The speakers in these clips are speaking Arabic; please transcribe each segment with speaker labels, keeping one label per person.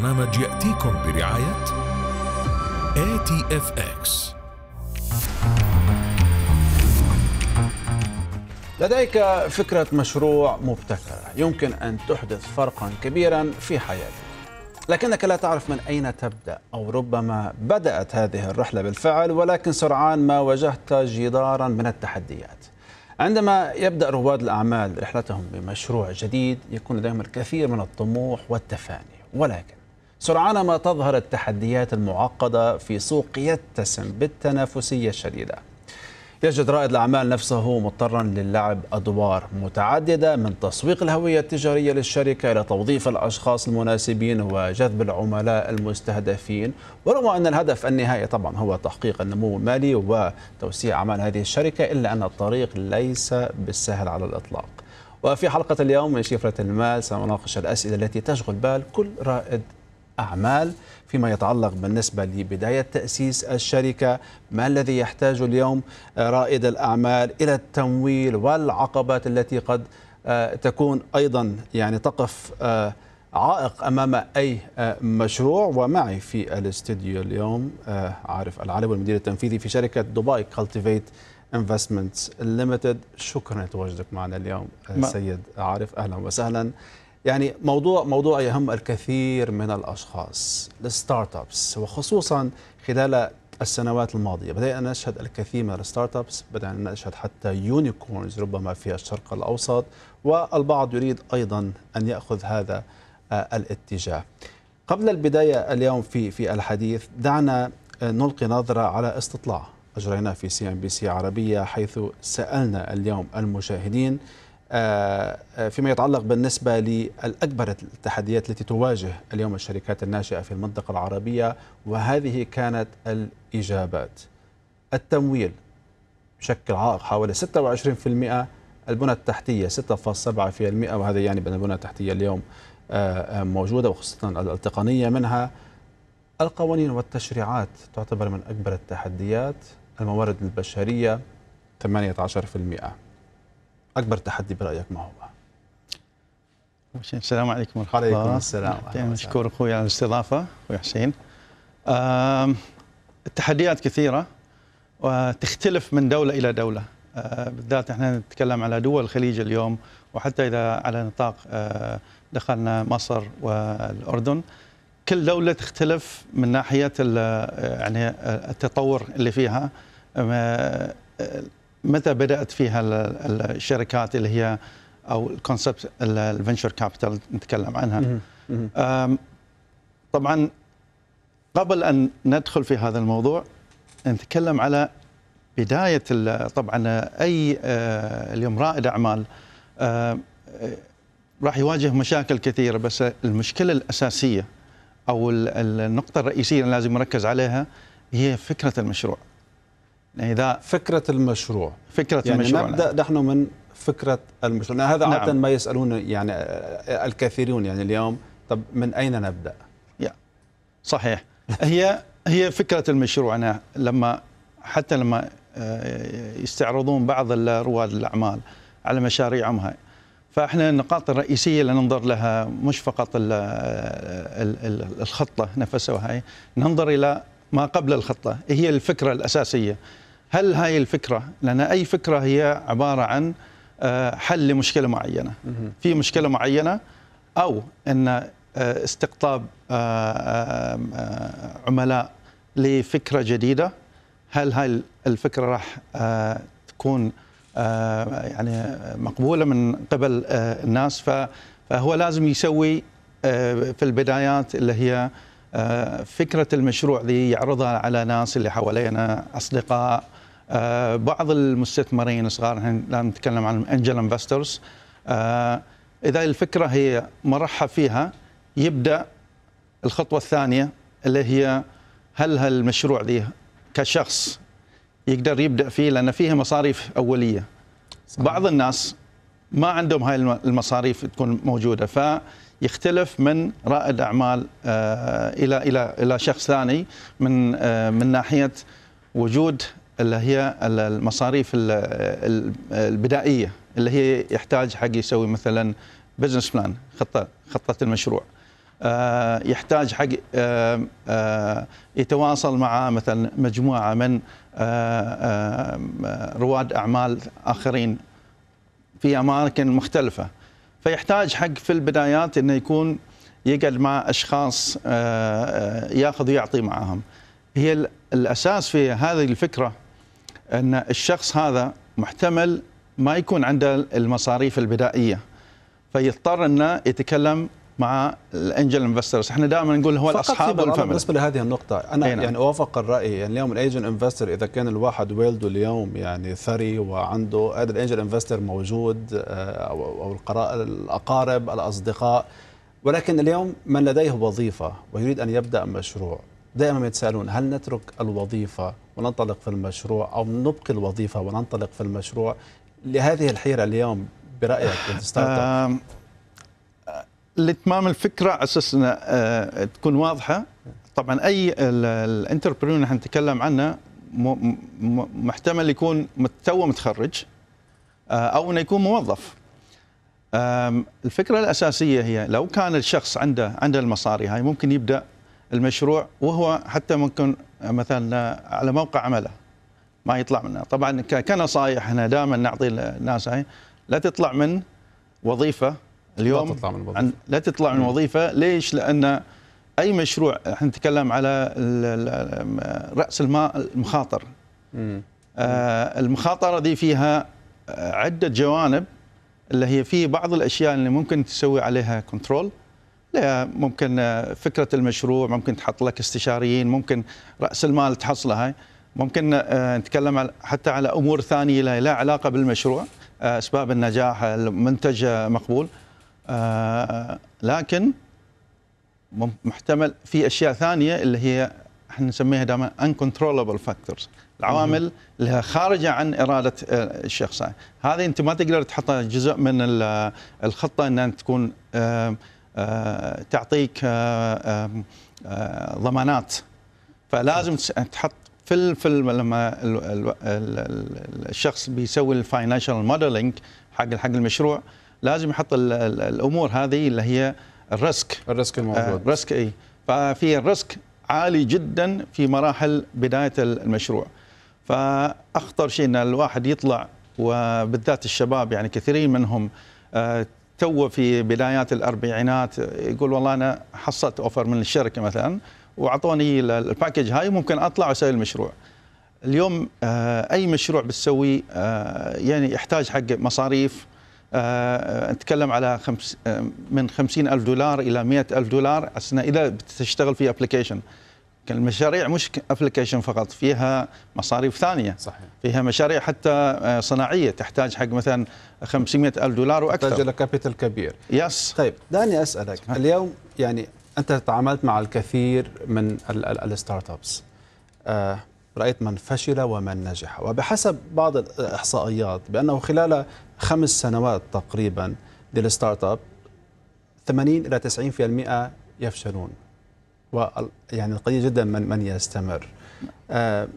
Speaker 1: البرنامج يأتيكم برعاية ATFX اف اكس لديك فكرة مشروع مبتكرة يمكن أن تحدث فرقا كبيرا في حياتك لكنك لا تعرف من أين تبدأ أو ربما بدأت هذه الرحلة بالفعل ولكن سرعان ما واجهت جدارا من التحديات عندما يبدأ رواد الأعمال رحلتهم بمشروع جديد يكون لديهم الكثير من الطموح والتفاني ولكن سرعان ما تظهر التحديات المعقدة في سوق يتسم بالتنافسية الشديدة يجد رائد الأعمال نفسه مضطرا للعب أدوار متعددة من تسويق الهوية التجارية للشركة إلى توظيف الأشخاص المناسبين وجذب العملاء المستهدفين ورغم أن الهدف النهائي طبعا هو تحقيق النمو المالي وتوسيع أعمال هذه الشركة إلا أن الطريق ليس بالسهل على الإطلاق وفي حلقة اليوم من شفرة المال سنناقش الأسئلة التي تشغل بال كل رائد أعمال فيما يتعلق بالنسبة لبداية تأسيس الشركة ما الذي يحتاج اليوم رائد الأعمال إلى التمويل والعقبات التي قد آه، تكون أيضا يعني تقف آه، عائق امام اي آه، مشروع ومعي في الاستديو اليوم عارف العلوي المدير التنفيذي في شركه دبي كالتيفيت انفستمنتس ليمتد شكرا لتواجدك معنا اليوم سيد عارف اهلا وسهلا يعني موضوع موضوع يهم الكثير من الاشخاص الستارت ابس وخصوصا خلال السنوات الماضيه بدأنا نشهد الكثير من الستارت ابس بدأنا نشهد حتى يونيكورنز ربما في الشرق الاوسط والبعض يريد ايضا ان ياخذ هذا آه، الاتجاه قبل البدايه اليوم في في الحديث دعنا آه، نلقي نظره على استطلاع اجريناه في سي ام بي سي عربيه حيث سالنا اليوم المشاهدين آه، آه، فيما يتعلق بالنسبة للأكبر التحديات التي تواجه اليوم الشركات الناشئة في المنطقة العربية وهذه كانت الإجابات التمويل بشكل عائق حوالي 26% البنى التحتية 6.7% وهذا يعني بأن البنى التحتية اليوم آه، موجودة وخاصة التقنية منها القوانين والتشريعات تعتبر من أكبر التحديات الموارد البشرية 18% اكبر تحدي برايك ما هو؟
Speaker 2: السلام عليكم ورحمه الله وعليكم السلام
Speaker 1: مشكور اخوي على الاستضافه اخوي حسين
Speaker 2: التحديات كثيره وتختلف من دوله الى دوله آه، بالذات احنا نتكلم على دول الخليج اليوم وحتى اذا على نطاق آه، دخلنا مصر والاردن كل دوله تختلف من ناحيه آه، يعني التطور اللي فيها متى بدات فيها الشركات اللي هي او الكونسبت الفينشر كابيتال نتكلم عنها طبعا قبل ان ندخل في هذا الموضوع نتكلم على بدايه طبعا اي أه، اليوم رائد اعمال أه، أه، راح يواجه مشاكل كثيره بس المشكله الاساسيه او النقطه الرئيسيه اللي لازم نركز عليها هي فكره المشروع يعني ده فكرة المشروع
Speaker 1: فكرة يعني المشروع نبدأ نعم. نحن من فكرة المشروع هذا نعم. عادة ما يسألون يعني آه، الكثيرون يعني اليوم طب من أين نبدأ يا. صحيح هي
Speaker 2: هي فكرة المشروع أنا لما حتى لما آه، يستعرضون بعض رواد الأعمال على مشاريعهم هاي فاحنا النقاط الرئيسيه اللي ننظر لها مش فقط الـ آه، الـ الـ الخطه نفسها هاي ننظر الى ما قبل الخطه هي الفكره الاساسيه هل هاي الفكرة لأن أي فكرة هي عبارة عن آه، حل لمشكلة معينة في مشكلة معينة أو أن آه، استقطاب آه، عملاء لفكرة جديدة هل هاي الفكرة راح تكون يعني مقبولة من قبل الناس فهو لازم يسوي في البدايات اللي هي فكرة المشروع اللي يعرضها على ناس اللي حوالينا أصدقاء آه، بعض المستثمرين الصغار لا نتكلم عن انجل انفسترز آه، اذا الفكره هي مرحب فيها يبدا الخطوه الثانيه اللي هي هل هالمشروع ذي كشخص يقدر يبدا فيه لان فيه مصاريف اوليه صحيح. بعض الناس ما عندهم هاي المصاريف تكون موجوده فيختلف من رائد اعمال آه، الى الى الى شخص ثاني من من ناحيه وجود اللي هي المصاريف البدائيه اللي هي يحتاج حق يسوي مثلا بزنس بلان خطه خطه المشروع آه، يحتاج حق آه، آه، يتواصل مع مثلا مجموعه من رواد اعمال اخرين في اماكن مختلفه فيحتاج حق في البدايات انه يكون يقعد مع اشخاص ياخذ ويعطي معاهم هي الاساس في هذه الفكره ان الشخص هذا محتمل ما يكون عنده المصاريف البدائيه فيضطر انه يتكلم مع الانجل انفسترز احنا دائما نقول هو الاصحاب والفاميلي بالنسبه
Speaker 1: لهذه النقطه انا أينا. نعم. يعني اوافق الراي يعني اليوم الايجن انفستر اذا كان الواحد والده اليوم يعني ثري وعنده هذا الانجل انفستر موجود آه، او الاقارب الاصدقاء ولكن اليوم من لديه وظيفه ويريد ان يبدا مشروع دائما يتسالون هل نترك الوظيفة وننطلق في المشروع أو نبقي الوظيفة وننطلق في المشروع لهذه الحيرة اليوم برأيك آه،
Speaker 2: لإتمام الفكرة اساس آه تكون واضحة طبعا أي الانتربرينور نحن نتكلم عنه محتمل يكون تو متخرج آه، أو أنه يكون موظف الفكرة الأساسية هي لو كان الشخص عنده عنده المصاري هاي ممكن يبدأ المشروع وهو حتى ممكن مثلا على موقع عمله ما يطلع منه طبعا كنصائح احنا دائما نعطي الناس هاي لا تطلع من وظيفه اليوم لا تطلع من وظيفه لا تطلع من وظيفه ليش لان اي مشروع احنا نتكلم على راس الماء المخاطر آه، المخاطره دي فيها عده جوانب اللي هي في بعض الاشياء اللي ممكن تسوي عليها كنترول لا ممكن آه، فكره المشروع ممكن تحط لك استشاريين ممكن راس المال تحصله هاي ممكن آه، نتكلم حتى على امور ثانيه لا علاقه بالمشروع آه، اسباب النجاح المنتج مقبول لكن محتمل في اشياء ثانيه اللي هي احنا نسميها دائما uncontrollable factors العوامل اللي خارجه عن اراده الشخص هذه انت ما تقدر تحطها جزء من الخطه ان تكون آه، تعطيك آه، آه، ضمانات فلازم تحط في في لما الشخص بيسوي الفاينانشال موديلنج حق حق المشروع لازم يحط الامور هذه اللي هي الريسك الريسك الموجود الريسك اي ففي الريسك عالي جدا في مراحل بدايه المشروع فاخطر شيء ان الواحد يطلع وبالذات الشباب يعني كثيرين منهم تو في بدايات الاربعينات يقول والله انا حصلت اوفر من الشركه مثلا واعطوني الباكج هاي ممكن اطلع واسوي المشروع. اليوم آه، اي مشروع بتسويه آه، يعني يحتاج حق مصاريف نتكلم آه، على خمس من 50 ألف دولار إلى 100 ألف دولار أثناء إذا بتشتغل في أبليكيشن المشاريع مش ابلكيشن فقط فيها مصاريف ثانيه صحيح. فيها مشاريع حتى آه،
Speaker 1: صناعيه تحتاج حق مثلا 500 الف دولار واكثر تحتاج الى كابيتال كبير يس طيب دعني اسالك صحيح. اليوم يعني انت تعاملت مع الكثير من الستارت ابس آه، رايت من فشل ومن نجح وبحسب بعض الاحصائيات بانه خلال خمس سنوات تقريبا للستارت اب 80 الى 90% يفشلون ويعني قليل جدا من من يستمر آه،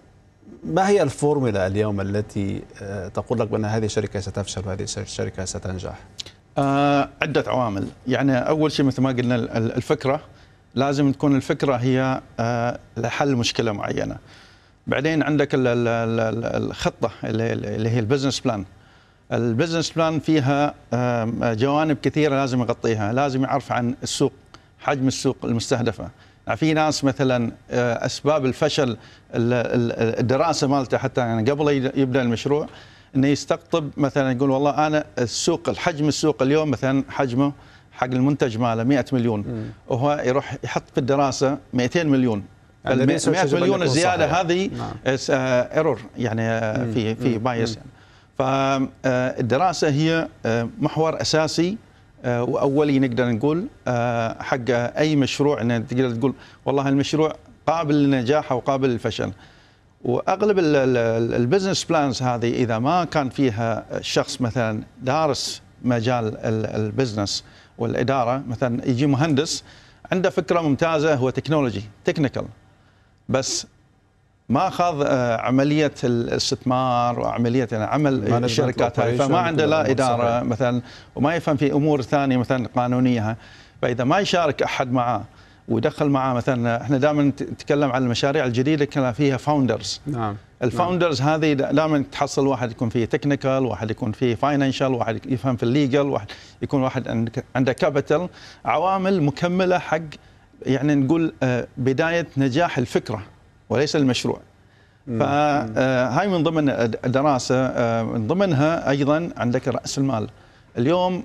Speaker 1: ما هي الفورمولا اليوم التي آه، تقول لك بان هذه الشركه ستفشل وهذه الشركه ستنجح؟
Speaker 2: آه، عدة عوامل، يعني أول شيء مثل ما قلنا الفكرة لازم تكون الفكرة هي لحل مشكلة معينة. بعدين عندك الخطة اللي هي البزنس بلان. البزنس بلان فيها جوانب كثيرة لازم يغطيها، لازم يعرف عن السوق، حجم السوق المستهدفة. في ناس مثلا آه، اسباب الفشل الدراسه مالته حتى يعني قبل يبدا المشروع انه يستقطب مثلا يقول والله انا السوق الحجم السوق اليوم مثلا حجمه حق المنتج ماله 100 مليون وهو يروح يحط في الدراسه 200 مليون 100 يعني مليون الزياده هذه نعم. ايرور آه، يعني آه، في في بايس يعني فالدراسه هي محور اساسي آه، واولي نقدر نقول آه، حق اي مشروع ان تقدر تقول والله المشروع قابل للنجاح او قابل للفشل واغلب البزنس بلانز هذه اذا ما كان فيها شخص مثلا دارس مجال البزنس والاداره مثلا يجي مهندس عنده فكره ممتازه هو تكنولوجي تكنيكال بس ما اخذ آه، عمليه الاستثمار وعمليه يعني عمل الشركات هاي فما عنده لا اداره صحيح. مثلا وما يفهم في امور ثانيه مثلا قانونيه فاذا ما يشارك احد معاه ويدخل معاه مثلا احنا دائما نتكلم عن المشاريع الجديده كان فيها فاوندرز نعم الفاوندرز نعم. هذه دائما تحصل واحد يكون فيه تكنيكال واحد يكون فيه فاينانشال واحد يفهم في الليجل واحد يكون واحد عنده كابيتال عوامل مكمله حق يعني نقول آه، بدايه نجاح الفكره وليس المشروع فهاي من ضمن الدراسة من ضمنها أيضا عندك رأس المال اليوم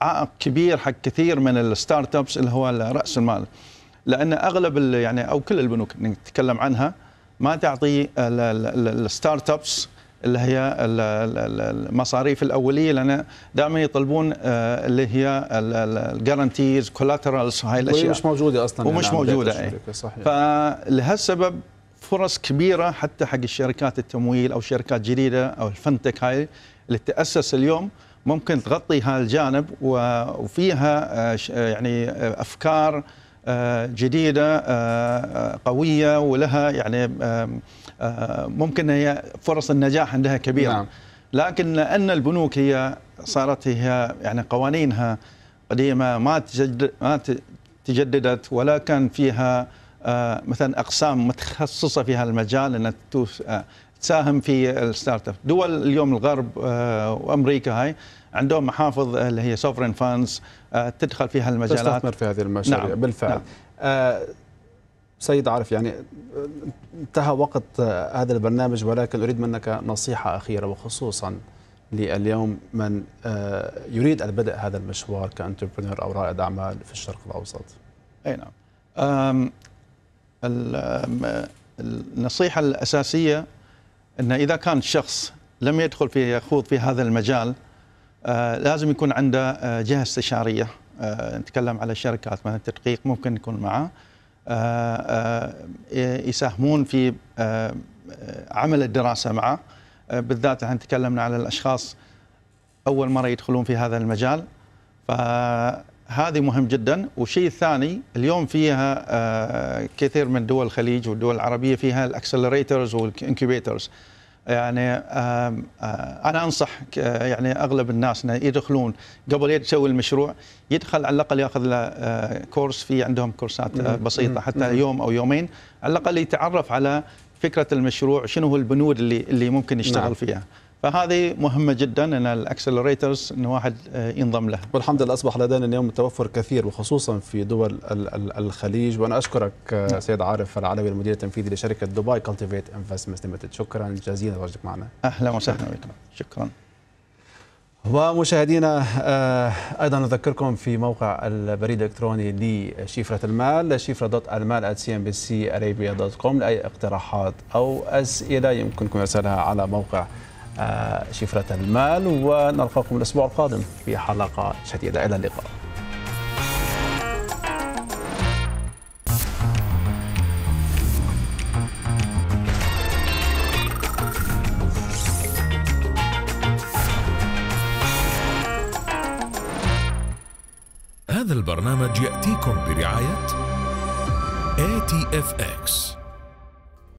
Speaker 2: عائق كبير حق كثير من الستارت ابس اللي هو رأس المال لأن أغلب يعني أو كل البنوك نتكلم عنها ما تعطي الستارت ابس اللي هي المصاريف الاوليه لان دائما يطلبون آه، اللي هي الجارنتيز كولاترالز هاي الاشياء مش موجوده اصلا ومش موجوده اي فلهالسبب فرص كبيره حتى حق الشركات التمويل او شركات جديده او الفنتك هاي اللي تاسس اليوم ممكن تغطي هالجانب وفيها آه، آه، يعني افكار آه، جديده آه، آه، قويه ولها يعني ممكن هي فرص النجاح عندها كبيره نعم. لكن لان البنوك هي صارت هي يعني قوانينها قديمه ما ما تجددت ولا كان فيها مثلا اقسام متخصصه في هذا المجال انها تساهم في الستارت اب دول اليوم الغرب وامريكا هاي عندهم محافظ آه، اللي هي سوفرين فانز آه، تدخل في هالمجالات تستثمر في هذه المشاريع نعم. بالفعل نعم.
Speaker 1: آه سيد عارف يعني آه، انتهى وقت هذا البرنامج ولكن اريد منك نصيحه اخيره وخصوصا لليوم من يريد البدء هذا المشوار كانتربرنور او رائد اعمال في الشرق الاوسط.
Speaker 2: اي نعم. النصيحه الاساسيه ان اذا كان شخص لم يدخل في يخوض في هذا المجال آه، لازم يكون عنده آه، جهه استشاريه آه، نتكلم على شركات مثلا التدقيق ممكن يكون معه يساهمون في عمل الدراسه معه بالذات احنا تكلمنا على الاشخاص اول مره يدخلون في هذا المجال فهذه مهم جدا والشيء الثاني اليوم فيها كثير من دول الخليج والدول العربيه فيها الاكسلريترز والانكيبيترز يعني انا انصح يعني اغلب الناس انه يدخلون قبل يسوي المشروع يدخل على الاقل ياخذ له كورس في عندهم كورسات بسيطه حتى يوم او يومين على الاقل يتعرف على فكره المشروع شنو هو البنود اللي اللي ممكن يشتغل نعم. فيها فهذه مهمه
Speaker 1: جدا ان الاكسلريترز ان واحد آه، ينضم لها. والحمد لله اصبح لدينا اليوم توفر كثير وخصوصا في دول الخليج وانا اشكرك آه، نعم. سيد عارف العلوي المدير التنفيذي لشركه دبي كالتيفيت انفستمنت ليمتد شكرا جزيلا لوجودك معنا. اهلا وسهلا بكم شكرا. ومشاهدينا آه، ايضا نذكركم في موقع البريد الالكتروني لشفره المال شفره دوت المال دوت cnbcarabia.com لاي اقتراحات او اسئله يمكنكم ارسالها على موقع آه، شفرة المال ونلقاكم الأسبوع القادم في حلقة جديدة إلى اللقاء